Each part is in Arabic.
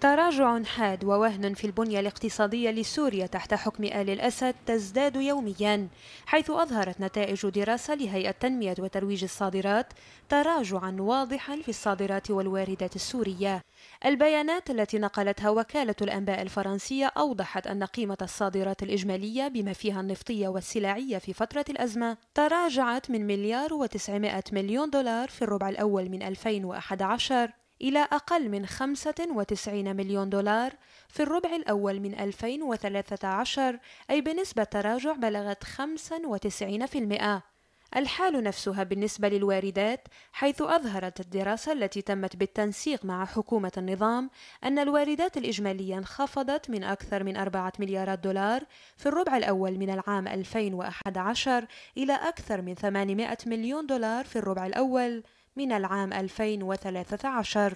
تراجع حاد ووهن في البنية الاقتصادية لسوريا تحت حكم آل الأسد تزداد يوميا حيث أظهرت نتائج دراسة لهيئة تنمية وترويج الصادرات تراجعا واضحا في الصادرات والواردات السورية البيانات التي نقلتها وكالة الأنباء الفرنسية أوضحت أن قيمة الصادرات الإجمالية بما فيها النفطية والسلعية في فترة الأزمة تراجعت من مليار وتسعمائة مليون دولار في الربع الأول من 2011 إلى أقل من 95 مليون دولار في الربع الأول من 2013 أي بنسبة تراجع بلغت 95%. الحال نفسها بالنسبة للواردات حيث أظهرت الدراسة التي تمت بالتنسيق مع حكومة النظام أن الواردات الإجمالية انخفضت من أكثر من 4 مليارات دولار في الربع الأول من العام 2011 إلى أكثر من 800 مليون دولار في الربع الأول من العام 2013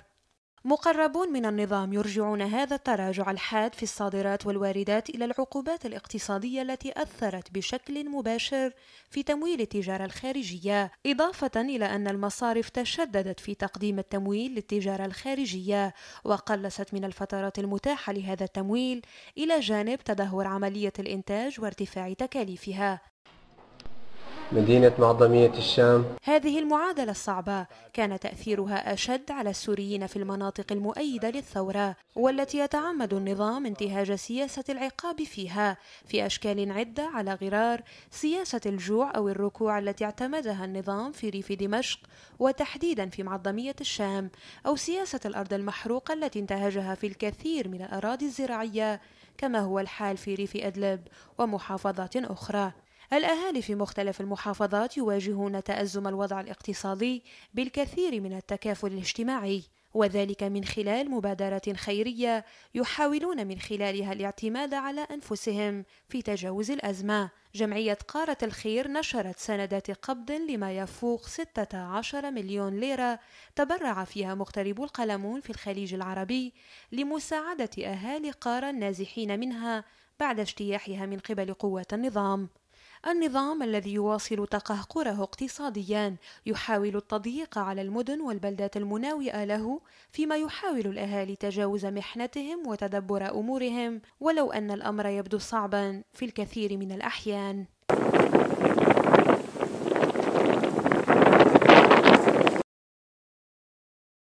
مقربون من النظام يرجعون هذا التراجع الحاد في الصادرات والواردات إلى العقوبات الاقتصادية التي أثرت بشكل مباشر في تمويل التجارة الخارجية، إضافة إلى أن المصارف تشددت في تقديم التمويل للتجارة الخارجية، وقلصت من الفترات المتاحة لهذا التمويل، إلى جانب تدهور عملية الإنتاج وارتفاع تكاليفها. مدينة معظمية الشام هذه المعادلة الصعبة كان تأثيرها أشد على السوريين في المناطق المؤيدة للثورة والتي يتعمد النظام انتهاج سياسة العقاب فيها في أشكال عدة على غرار سياسة الجوع أو الركوع التي اعتمدها النظام في ريف دمشق وتحديدا في معظمية الشام أو سياسة الأرض المحروقة التي انتهجها في الكثير من الأراضي الزراعية كما هو الحال في ريف أدلب ومحافظات أخرى الأهالي في مختلف المحافظات يواجهون تأزم الوضع الاقتصادي بالكثير من التكافل الاجتماعي وذلك من خلال مبادرات خيرية يحاولون من خلالها الاعتماد على أنفسهم في تجاوز الأزمة جمعية قارة الخير نشرت سندات قبض لما يفوق 16 مليون ليرة تبرع فيها مغتربو القلمون في الخليج العربي لمساعدة أهالي قارة النازحين منها بعد اجتياحها من قبل قوات النظام النظام الذي يواصل تقهقره اقتصاديا يحاول التضييق على المدن والبلدات المناوئة له فيما يحاول الأهالي تجاوز محنتهم وتدبر أمورهم ولو أن الأمر يبدو صعبا في الكثير من الأحيان